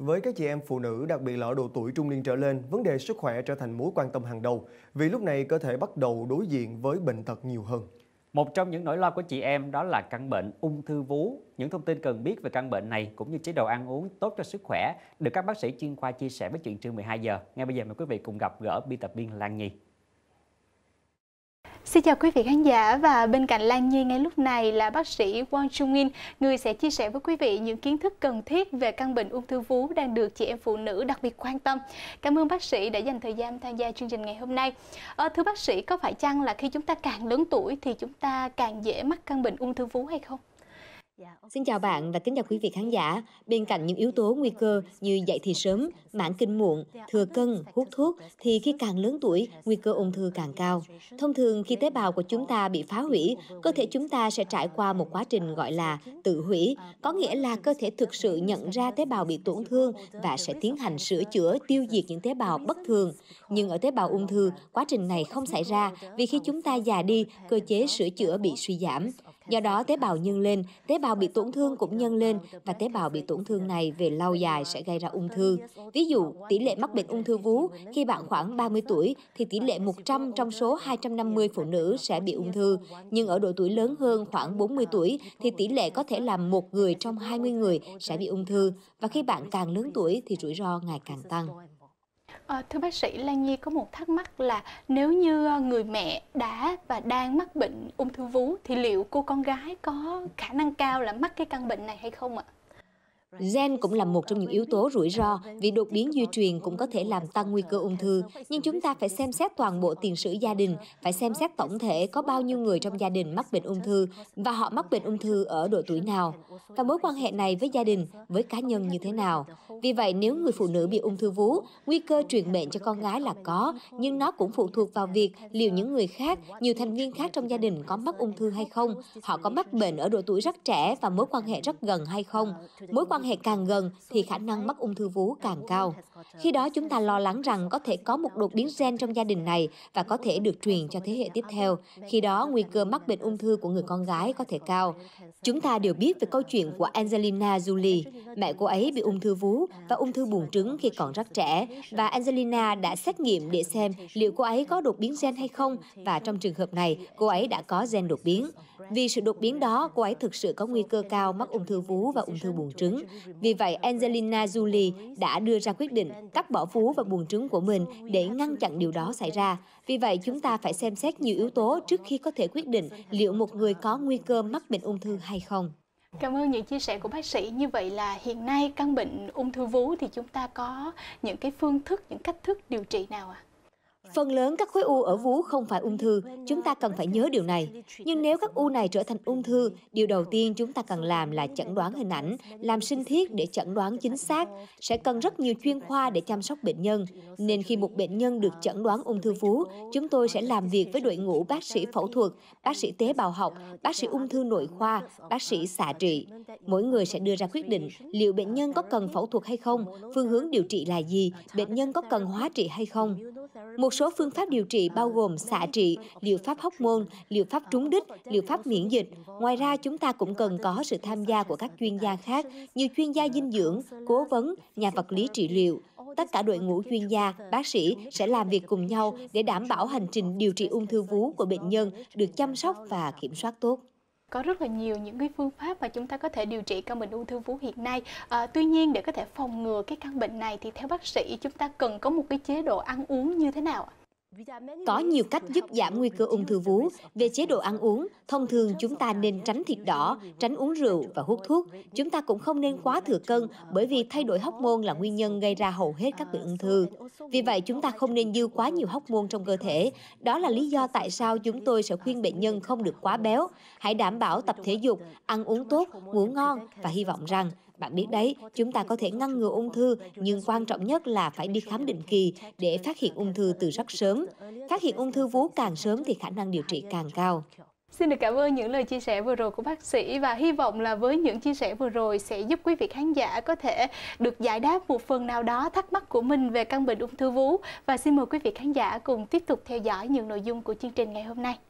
Với các chị em phụ nữ, đặc biệt là ở độ tuổi trung niên trở lên, vấn đề sức khỏe trở thành mối quan tâm hàng đầu vì lúc này cơ thể bắt đầu đối diện với bệnh tật nhiều hơn. Một trong những nỗi lo của chị em đó là căn bệnh ung thư vú. Những thông tin cần biết về căn bệnh này cũng như chế độ ăn uống tốt cho sức khỏe được các bác sĩ chuyên khoa chia sẻ với chuyện trưa 12 giờ. Ngay bây giờ mời quý vị cùng gặp gỡ biên tập viên Lan Nhi. Xin chào quý vị khán giả và bên cạnh Lan Nhi ngay lúc này là bác sĩ Wang Trung In, người sẽ chia sẻ với quý vị những kiến thức cần thiết về căn bệnh ung thư vú đang được chị em phụ nữ đặc biệt quan tâm. Cảm ơn bác sĩ đã dành thời gian tham gia chương trình ngày hôm nay. À, thưa bác sĩ, có phải chăng là khi chúng ta càng lớn tuổi thì chúng ta càng dễ mắc căn bệnh ung thư vú hay không? Dạ, xin chào bạn và kính chào quý vị khán giả. Bên cạnh những yếu tố nguy cơ như dậy thì sớm, mãn kinh muộn, dạ, thừa cân, hút thuốc, thì khi càng lớn tuổi, nguy cơ ung thư càng cao. Thông thường khi tế bào của chúng ta bị phá hủy, cơ thể chúng ta sẽ trải qua một quá trình gọi là tự hủy, uh, có nghĩa là cơ thể thực sự nhận ra tế bào bị tổn thương và sẽ tiến hành sửa chữa, tiêu diệt những tế bào bất thường. Nhưng ở tế bào ung thư, quá trình này không xảy ra vì khi chúng ta già đi, cơ chế sửa chữa bị suy giảm. Do đó tế bào nhân lên, tế bào bị tổn thương cũng nhân lên và tế bào bị tổn thương này về lâu dài sẽ gây ra ung thư. Ví dụ, tỷ lệ mắc bệnh ung thư vú khi bạn khoảng 30 tuổi thì tỷ lệ 100 trong số 250 phụ nữ sẽ bị ung thư, nhưng ở độ tuổi lớn hơn khoảng 40 tuổi thì tỷ lệ có thể là một người trong 20 người sẽ bị ung thư và khi bạn càng lớn tuổi thì rủi ro ngày càng tăng. À, thưa bác sĩ Lan Nhi có một thắc mắc là nếu như ờ, người mẹ đã và đang mắc bệnh ung thư vú thì liệu cô con gái có khả năng cao là mắc cái căn bệnh này hay không ạ? Gen cũng là một trong những yếu tố rủi ro vì đột biến di truyền cũng có thể làm tăng nguy cơ ung thư. Nhưng chúng ta phải xem xét toàn bộ tiền sử gia đình, phải xem xét tổng thể có bao nhiêu người trong gia đình mắc bệnh ung thư và họ mắc bệnh ung thư ở độ tuổi nào và mối quan hệ này với gia đình, với cá nhân như thế nào. Vì vậy, nếu người phụ nữ bị ung thư vú, nguy cơ truyền bệnh cho con gái là có, nhưng nó cũng phụ thuộc vào việc liệu những người khác, nhiều thành viên khác trong gia đình có mắc ung thư hay không, họ có mắc bệnh ở độ tuổi rất trẻ và mối quan hệ rất gần hay không. Mối quan quan hệ càng gần thì khả năng mắc ung thư vú càng cao. Khi đó chúng ta lo lắng rằng có thể có một đột biến gen trong gia đình này và có thể được truyền cho thế hệ tiếp theo. Khi đó nguy cơ mắc bệnh ung thư của người con gái có thể cao. Chúng ta đều biết về câu chuyện của Angelina Jolie. Mẹ cô ấy bị ung thư vú và ung thư buồng trứng khi còn rất trẻ và Angelina đã xét nghiệm để xem liệu cô ấy có đột biến gen hay không và trong trường hợp này cô ấy đã có gen đột biến. Vì sự đột biến đó, cô ấy thực sự có nguy cơ cao mắc ung thư vú và ung thư buồng trứng. Vì vậy, Angelina Jolie đã đưa ra quyết định cắt bỏ vú và buồng trứng của mình để ngăn chặn điều đó xảy ra. Vì vậy, chúng ta phải xem xét nhiều yếu tố trước khi có thể quyết định liệu một người có nguy cơ mắc bệnh ung thư hay không. Cảm ơn những chia sẻ của bác sĩ. Như vậy là hiện nay căn bệnh ung thư vú thì chúng ta có những cái phương thức, những cách thức điều trị nào ạ? À? Phần lớn các khối u ở vú không phải ung thư, chúng ta cần phải nhớ điều này. Nhưng nếu các u này trở thành ung thư, điều đầu tiên chúng ta cần làm là chẩn đoán hình ảnh, làm sinh thiết để chẩn đoán chính xác, sẽ cần rất nhiều chuyên khoa để chăm sóc bệnh nhân. Nên khi một bệnh nhân được chẩn đoán ung thư vú, chúng tôi sẽ làm việc với đội ngũ bác sĩ phẫu thuật, bác sĩ tế bào học, bác sĩ ung thư nội khoa, bác sĩ xạ trị. Mỗi người sẽ đưa ra quyết định liệu bệnh nhân có cần phẫu thuật hay không, phương hướng điều trị là gì, bệnh nhân có cần hóa trị hay không. Một số phương pháp điều trị bao gồm xạ trị, liệu pháp hóc môn, liệu pháp trúng đích, liệu pháp miễn dịch. Ngoài ra, chúng ta cũng cần có sự tham gia của các chuyên gia khác như chuyên gia dinh dưỡng, cố vấn, nhà vật lý trị liệu. Tất cả đội ngũ chuyên gia, bác sĩ sẽ làm việc cùng nhau để đảm bảo hành trình điều trị ung thư vú của bệnh nhân được chăm sóc và kiểm soát tốt có rất là nhiều những cái phương pháp mà chúng ta có thể điều trị căn bệnh ung thư vú hiện nay à, tuy nhiên để có thể phòng ngừa cái căn bệnh này thì theo bác sĩ chúng ta cần có một cái chế độ ăn uống như thế nào ạ có nhiều cách giúp giảm nguy cơ ung thư vú. Về chế độ ăn uống, thông thường chúng ta nên tránh thịt đỏ, tránh uống rượu và hút thuốc. Chúng ta cũng không nên quá thừa cân bởi vì thay đổi hóc môn là nguyên nhân gây ra hầu hết các bệnh ung thư. Vì vậy, chúng ta không nên dư quá nhiều hóc môn trong cơ thể. Đó là lý do tại sao chúng tôi sẽ khuyên bệnh nhân không được quá béo. Hãy đảm bảo tập thể dục, ăn uống tốt, ngủ ngon và hy vọng rằng bạn biết đấy, chúng ta có thể ngăn ngừa ung thư, nhưng quan trọng nhất là phải đi khám định kỳ để phát hiện ung thư từ rất sớm sớm. Phát hiện ung thư vú càng sớm thì khả năng điều trị càng cao. Xin được cảm ơn những lời chia sẻ vừa rồi của bác sĩ và hy vọng là với những chia sẻ vừa rồi sẽ giúp quý vị khán giả có thể được giải đáp một phần nào đó thắc mắc của mình về căn bệnh ung thư vú và xin mời quý vị khán giả cùng tiếp tục theo dõi những nội dung của chương trình ngày hôm nay.